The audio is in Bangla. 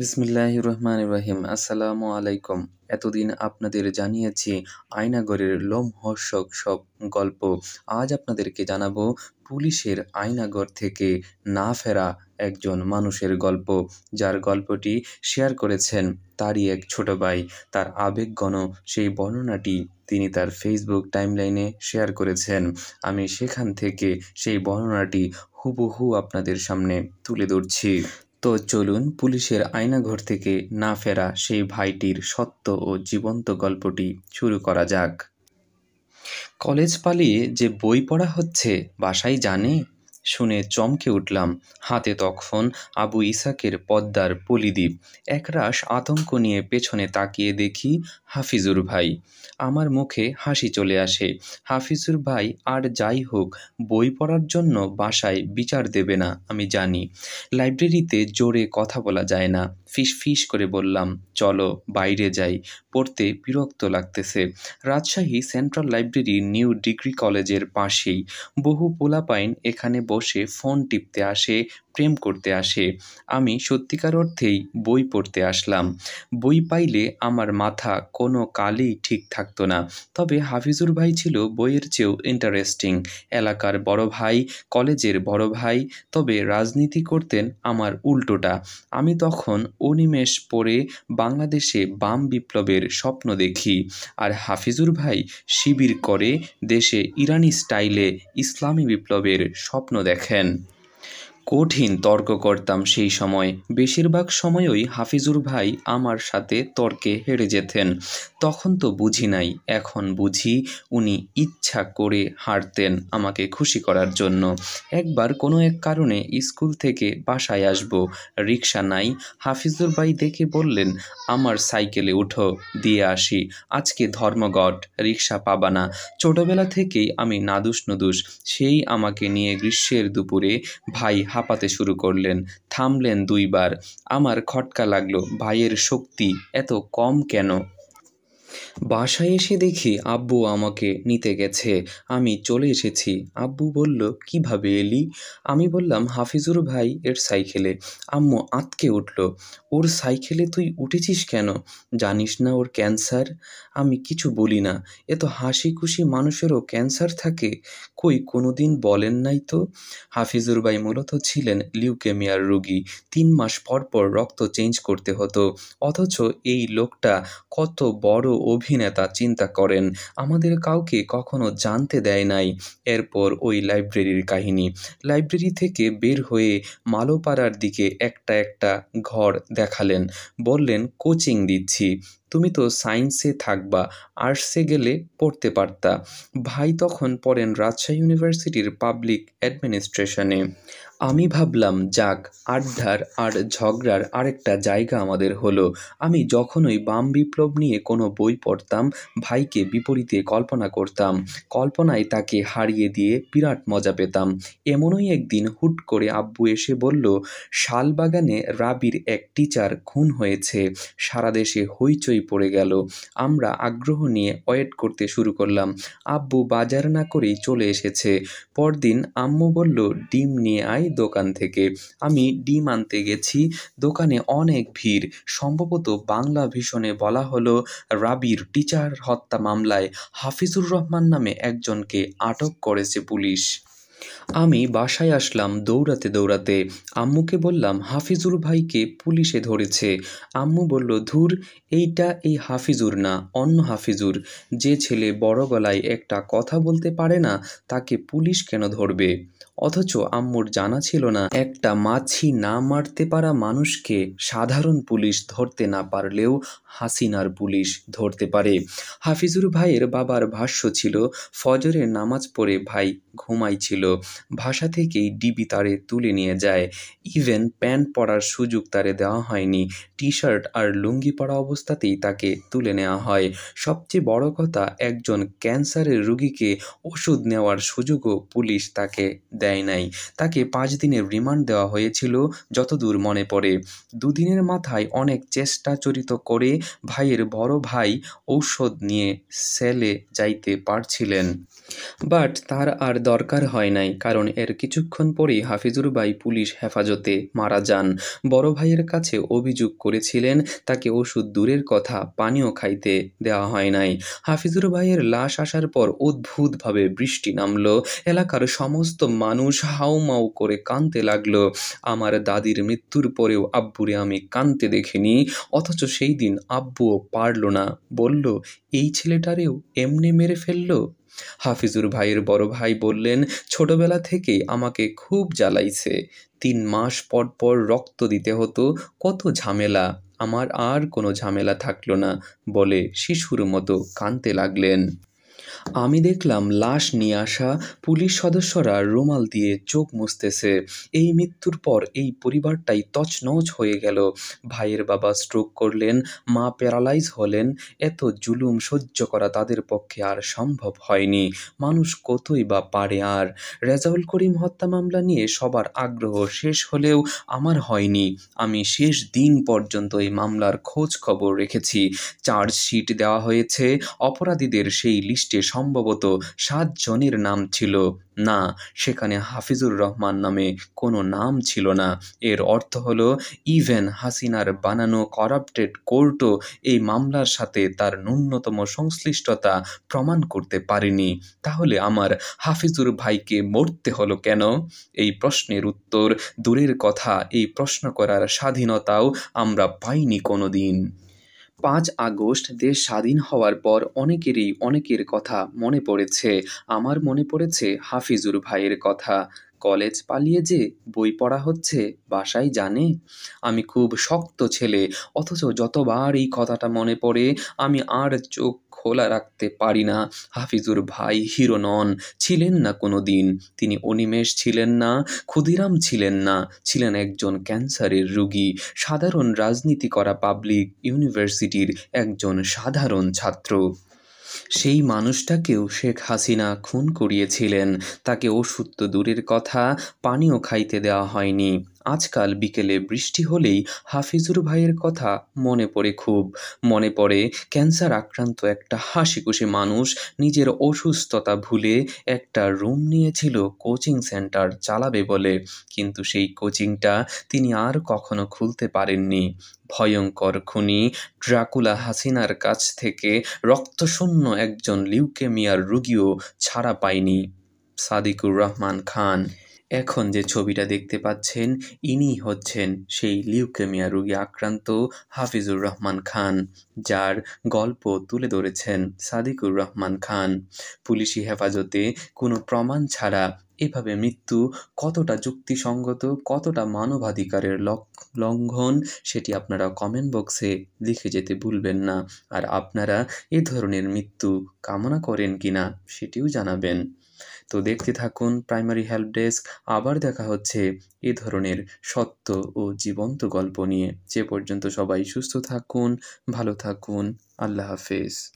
বিসমিল্লাহ রহমান রহিম আসসালামু আলাইকুম এতদিন আপনাদের জানিয়েছি আয়নাগরের লোমহর্ষক সব গল্প আজ আপনাদেরকে জানাবো পুলিশের আয়নাগর থেকে না ফেরা একজন মানুষের গল্প যার গল্পটি শেয়ার করেছেন তারই এক ছোট ভাই তার আবেগগণ সেই বর্ণনাটি তিনি তার ফেসবুক টাইমলাইনে শেয়ার করেছেন আমি সেখান থেকে সেই বর্ণনাটি হুবহু আপনাদের সামনে তুলে ধরছি তো চলুন পুলিশের আয়নাঘর থেকে না ফেরা সেই ভাইটির সত্য ও জীবন্ত গল্পটি শুরু করা যাক কলেজ পালিয়ে যে বই পড়া হচ্ছে বাসায় জানে শুনে চমকে উঠলাম হাতে তখন আবু ইসাকের পদ্মার পলিদ্বীপ একরাশ আতঙ্ক নিয়ে পেছনে তাকিয়ে দেখি হাফিজুর ভাই আমার মুখে হাসি চলে আসে হাফিজুর ভাই আর যাই হোক বই পড়ার জন্য বাসায় বিচার দেবে না আমি জানি লাইব্রেরিতে জোরে কথা বলা যায় না ফিস ফিস করে বললাম চলো বাইরে যাই পড়তে বিরক্ত লাগতেছে Rajshahi central library new degree কলেজের পাশেই বহু পোলাপাইন এখানে বসে সে ফোন টিপতে আসে প্রেম করতে আসে আমি সত্যিকার অর্থেই বই পড়তে আসলাম বই পাইলে আমার মাথা কোনো কালই ঠিক থাকতো না তবে হাফিজুর ভাই ছিল বইয়ের চেয়েও ইন্টারেস্টিং এলাকার বড় ভাই কলেজের বড় ভাই তবে রাজনীতি করতেন আমার উল্টোটা আমি তখন অনিমেষ পড়ে বাংলাদেশে বাম বিপ্লবের স্বপ্ন দেখি আর হাফিজুর ভাই শিবির করে দেশে ইরানি স্টাইলে ইসলামী বিপ্লবের স্বপ্ন দেখেন কঠিন তর্ক করতাম সেই সময় বেশিরভাগ সময়ই হাফিজুর ভাই আমার সাথে তর্কে হেরে যেতেন তখন তো বুঝি নাই এখন বুঝি উনি ইচ্ছা করে হারতেন আমাকে খুশি করার জন্য একবার কোনো এক কারণে স্কুল থেকে বাসায় আসব রিক্সা নাই হাফিজুর ভাই দেখে বললেন আমার সাইকেলে উঠো দিয়ে আসি আজকে ধর্মঘট রিক্সা পাবা না থেকেই আমি নাদুস নুদুস সেই আমাকে নিয়ে গ্রীষ্মের দুপুরে ভাই হাঁপাতে শুরু করলেন থামলেন দুইবার আমার খটকা লাগলো ভাইয়ের শক্তি এত কম কেন বাসায় এসে দেখি আব্বু আমাকে নিতে গেছে আমি চলে এসেছি আব্বু বলল কিভাবে এলি আমি বললাম হাফিজুর ভাই এর সাইকেলে আম্মু আঁতকে উঠল ওর সাইকেলে তুই উঠেছিস কেন জানিস না ওর ক্যান্সার আমি কিছু বলি না এ তো হাসি খুশি মানুষেরও ক্যান্সার থাকে কই কোনো দিন বলেন নাই তো হাফিজুর ভাই মূলত ছিলেন লিউকেমিয়ার রোগী তিন মাস পর পর রক্ত চেঞ্জ করতে হতো অথচ এই লোকটা কত বড় অভিনেতা চিন্তা করেন আমাদের কাউকে কখনো জানতে দেয় নাই এরপর ওই লাইব্রেরির কাহিনী লাইব্রেরি থেকে বের হয়ে মালোপাড়ার দিকে একটা একটা ঘর দেখালেন বললেন কোচিং দিচ্ছি তুমি তো সায়েন্সে থাকবা আর্টসে গেলে পড়তে পারতা ভাই তখন পড়েন রাজশাহী ইউনিভার্সিটির পাবলিক অ্যাডমিনিস্ট্রেশনে আমি ভাবলাম যাক আড্ডার আর ঝগড়ার আরেকটা জায়গা আমাদের হলো আমি যখনই বাম বিপ্লব নিয়ে কোনো বই পড়তাম ভাইকে বিপরীতে কল্পনা করতাম কল্পনায় তাকে হারিয়ে দিয়ে বিরাট মজা পেতাম এমনই একদিন হুট করে আব্বু এসে বলল শালবাগানে রাবির এক টিচার খুন হয়েছে সারা দেশে হইচই পড়ে গেল আমরা আগ্রহ নিয়ে ওয়েট করতে শুরু করলাম আব্বু বাজার না করেই চলে এসেছে পরদিন আম্মু বলল ডিম নিয়ে আয় ভাই দোকান থেকে আমি ডিম আনতে গেছি দোকানে অনেক ভিড় সম্ভবত বাংলা ভীষণে বলা হলো রাবির টিচার হত্যা মামলায় হাফিজুর রহমান নামে একজনকে আটক করেছে পুলিশ আমি বাসায় আসলাম দৌড়াতে দৌড়াতে আম্মুকে বললাম হাফিজুর ভাইকে পুলিশে ধরেছে আম্মু বলল ধুর এইটা এই হাফিজুর না অন্য হাফিজুর যে ছেলে বড় গলায় একটা কথা বলতে পারে না তাকে পুলিশ কেন ধরবে অথচ আম্মুর জানা ছিল না একটা মাছি না মারতে পারা মানুষকে সাধারণ পুলিশ ধরতে না পারলেও হাসিনার পুলিশ ধরতে পারে হাফিজুর ভাইয়ের বাবার ভাষ্য ছিল ফজরের নামাজ পড়ে ভাই ঘুমাইছিল ভাষা থেকেই ডিবি তারে তুলে নিয়ে যায় ইভেন প্যান্ট পরার সুযোগ তারে দেওয়া হয়নি টি শার্ট আর লুঙ্গি পরা অবস্থাতেই তাকে তুলে নেওয়া হয় সবচেয়ে বড় কথা একজন ক্যান্সারের রুগীকে ওষুধ নেওয়ার সুযোগও পুলিশ তাকে দেয় নাই তাকে পাঁচ দিনের রিমান্ড দেওয়া হয়েছিল যতদূর মনে পড়ে দুদিনের মাথায় অনেক চেষ্টা চরিত করে ভাইয়ের বড় ভাই ঔষধ নিয়ে সেলে যাইতে পারছিলেন বাট তার আর দরকার হয় না নাই কারণ এর কিছুক্ষণ পরেই হাফিজুর ভাই পুলিশ হেফাজতে মারা যান বড় ভাইয়ের কাছে অভিযোগ করেছিলেন তাকে ওষুধ দূরের কথা পানীয় খাইতে দেওয়া হয় নাই হাফিজুর ভাইয়ের লাশ আসার পর অদ্ভুতভাবে বৃষ্টি নামল এলাকার সমস্ত মানুষ হাউমাউ করে কাঁদতে লাগলো আমার দাদির মৃত্যুর পরেও আব্বুরে আমি কাঁদতে দেখিনি অথচ সেই দিন আব্বুও পারল না বলল এই ছেলেটারেও এমনি মেরে ফেললো হাফিজুর ভাইয়ের বড় ভাই বললেন ছোটবেলা থেকেই আমাকে খুব জ্বালাইছে তিন মাস পর পর রক্ত দিতে হতো কত ঝামেলা আমার আর কোনো ঝামেলা থাকলো না বলে শিশুর মতো কাঁদতে লাগলেন আমি দেখলাম লাশ নিয়ে আসা পুলিশ সদস্যরা রুমাল দিয়ে চোখ মুছতেছে এই মৃত্যুর পর এই পরিবারটাই তছনছ হয়ে গেল ভাইয়ের বাবা স্ট্রোক করলেন মা প্যারালাইজ হলেন এত জুলুম সহ্য করা তাদের পক্ষে আর সম্ভব হয়নি মানুষ কতই বা পারে আর রেজাউল করিম হত্যা মামলা নিয়ে সবার আগ্রহ শেষ হলেও আমার হয়নি আমি শেষ দিন পর্যন্ত এই মামলার খোঁজ খবর রেখেছি চার্জশিট দেওয়া হয়েছে অপরাধীদের সেই লিস্টে সম্ভবত সাতজনের নাম ছিল না সেখানে হাফিজুর রহমান নামে কোনো নাম ছিল না এর অর্থ হলো ইভেন হাসিনার বানানো করাপ্টেড কোর্টও এই মামলার সাথে তার ন্যূনতম সংশ্লিষ্টতা প্রমাণ করতে পারেনি তাহলে আমার হাফিজুর ভাইকে মরতে হলো কেন এই প্রশ্নের উত্তর দূরের কথা এই প্রশ্ন করার স্বাধীনতাও আমরা পাইনি কোনো দিন পাঁচ আগস্ট দেশ স্বাধীন হওয়ার পর অনেকেরই অনেকের কথা মনে পড়েছে আমার মনে পড়েছে হাফিজুর ভাইয়ের কথা কলেজ পালিয়ে যে বই পড়া হচ্ছে বাসায় জানে আমি খুব শক্ত ছেলে অথচ যতবার এই কথাটা মনে পড়ে আমি আর চোখ খোলা রাখতে পারি না হাফিজুর ভাই হিরো নন ছিলেন না কোনো দিন তিনি অনিমেষ ছিলেন না ক্ষুদিরাম ছিলেন না ছিলেন একজন ক্যান্সারের রুগী সাধারণ রাজনীতি করা পাবলিক ইউনিভার্সিটির একজন সাধারণ ছাত্র সেই মানুষটাকেও শেখ হাসিনা খুন করিয়েছিলেন তাকে ওষুধ তো দূরের কথা পানিও খাইতে দেওয়া হয়নি আজকাল বিকেলে বৃষ্টি হলেই হাফিজুর ভাইয়ের কথা মনে পড়ে খুব মনে পড়ে ক্যান্সার আক্রান্ত একটা হাসিখুশি মানুষ নিজের অসুস্থতা ভুলে একটা রুম নিয়েছিল কোচিং সেন্টার চালাবে বলে কিন্তু সেই কোচিংটা তিনি আর কখনো খুলতে পারেননি ভয়ঙ্কর খুনি ড্রাকুলা হাসিনার কাছ থেকে রক্তশূন্য একজন লিউকেমিয়ার রুগীও ছাড়া পায়নি সাদিকুর রহমান খান এখন যে ছবিটা দেখতে পাচ্ছেন ইনি হচ্ছেন সেই লিউকেমিয়া রোগে আক্রান্ত হাফিজুর রহমান খান যার গল্প তুলে ধরেছেন সাদিকুর রহমান খান পুলিশি হেফাজতে কোনো প্রমাণ ছাড়া এভাবে মৃত্যু কতটা যুক্তিসঙ্গত কতটা মানবাধিকারের লঙ্ঘন সেটি আপনারা কমেন্ট বক্সে লিখে যেতে ভুলবেন না আর আপনারা এ ধরনের মৃত্যু কামনা করেন কিনা সেটিও জানাবেন তো দেখতে থাকুন প্রাইমারি হেল্প ডেস্ক আবার দেখা হচ্ছে এ ধরনের সত্য ও জীবন্ত গল্প নিয়ে যে পর্যন্ত সবাই সুস্থ থাকুন ভালো থাকুন আল্লাহ হাফেজ